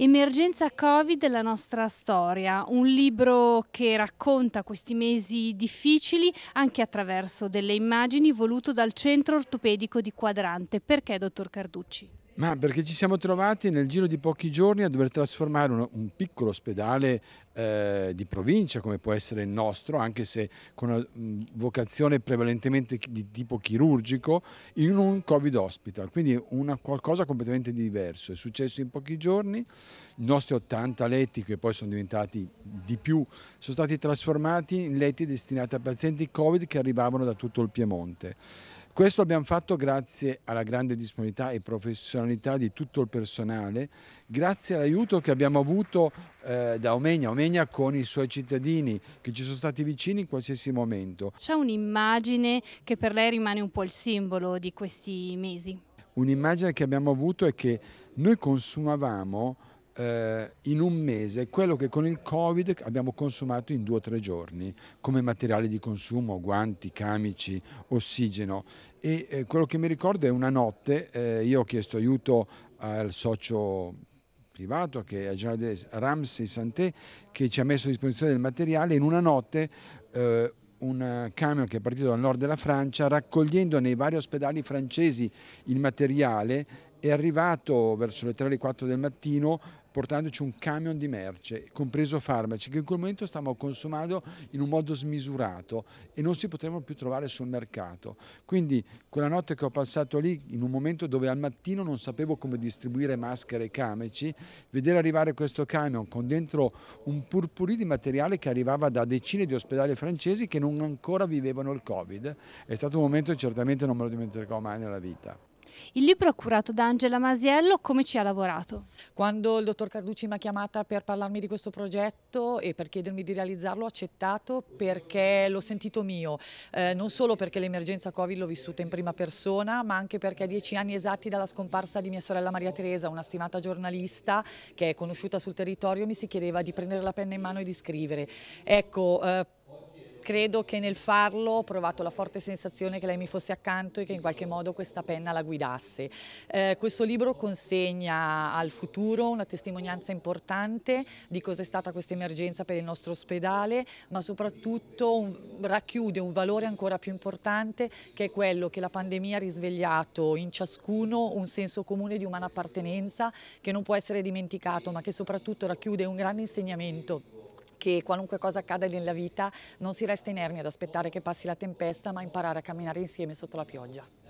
Emergenza Covid, la nostra storia, un libro che racconta questi mesi difficili anche attraverso delle immagini voluto dal centro ortopedico di Quadrante. Perché, dottor Carducci? Ma perché ci siamo trovati nel giro di pochi giorni a dover trasformare un, un piccolo ospedale eh, di provincia come può essere il nostro, anche se con una mm, vocazione prevalentemente di tipo chirurgico, in un Covid hospital, quindi una, qualcosa completamente diverso. È successo in pochi giorni, i nostri 80 letti che poi sono diventati di più, sono stati trasformati in letti destinati a pazienti Covid che arrivavano da tutto il Piemonte. Questo abbiamo fatto grazie alla grande disponibilità e professionalità di tutto il personale, grazie all'aiuto che abbiamo avuto eh, da Omegna, Omegna con i suoi cittadini che ci sono stati vicini in qualsiasi momento. C'è un'immagine che per lei rimane un po' il simbolo di questi mesi? Un'immagine che abbiamo avuto è che noi consumavamo eh, in un mese quello che con il Covid abbiamo consumato in due o tre giorni come materiale di consumo, guanti, camici, ossigeno. E eh, quello che mi ricordo è una notte, eh, io ho chiesto aiuto al socio privato che è Gerard Ramsey Santé che ci ha messo a disposizione del materiale in una notte eh, un camion che è partito dal nord della Francia raccogliendo nei vari ospedali francesi il materiale è arrivato verso le 3 alle 4 del mattino portandoci un camion di merce, compreso farmaci, che in quel momento stavamo consumando in un modo smisurato e non si potevano più trovare sul mercato. Quindi quella notte che ho passato lì, in un momento dove al mattino non sapevo come distribuire maschere e camici, vedere arrivare questo camion con dentro un purpurì di materiale che arrivava da decine di ospedali francesi che non ancora vivevano il Covid, è stato un momento che certamente non me lo dimenticherò mai nella vita. Il libro è curato da Angela Masiello, come ci ha lavorato? Quando il dottor Carducci mi ha chiamata per parlarmi di questo progetto e per chiedermi di realizzarlo, ho accettato perché l'ho sentito mio, eh, non solo perché l'emergenza Covid l'ho vissuta in prima persona, ma anche perché a dieci anni esatti dalla scomparsa di mia sorella Maria Teresa, una stimata giornalista che è conosciuta sul territorio, mi si chiedeva di prendere la penna in mano e di scrivere. Ecco, eh, credo che nel farlo ho provato la forte sensazione che lei mi fosse accanto e che in qualche modo questa penna la guidasse. Eh, questo libro consegna al futuro una testimonianza importante di cos'è stata questa emergenza per il nostro ospedale, ma soprattutto un, racchiude un valore ancora più importante che è quello che la pandemia ha risvegliato in ciascuno un senso comune di umana appartenenza che non può essere dimenticato, ma che soprattutto racchiude un grande insegnamento che qualunque cosa accada nella vita non si resta inermi ad aspettare che passi la tempesta ma imparare a camminare insieme sotto la pioggia.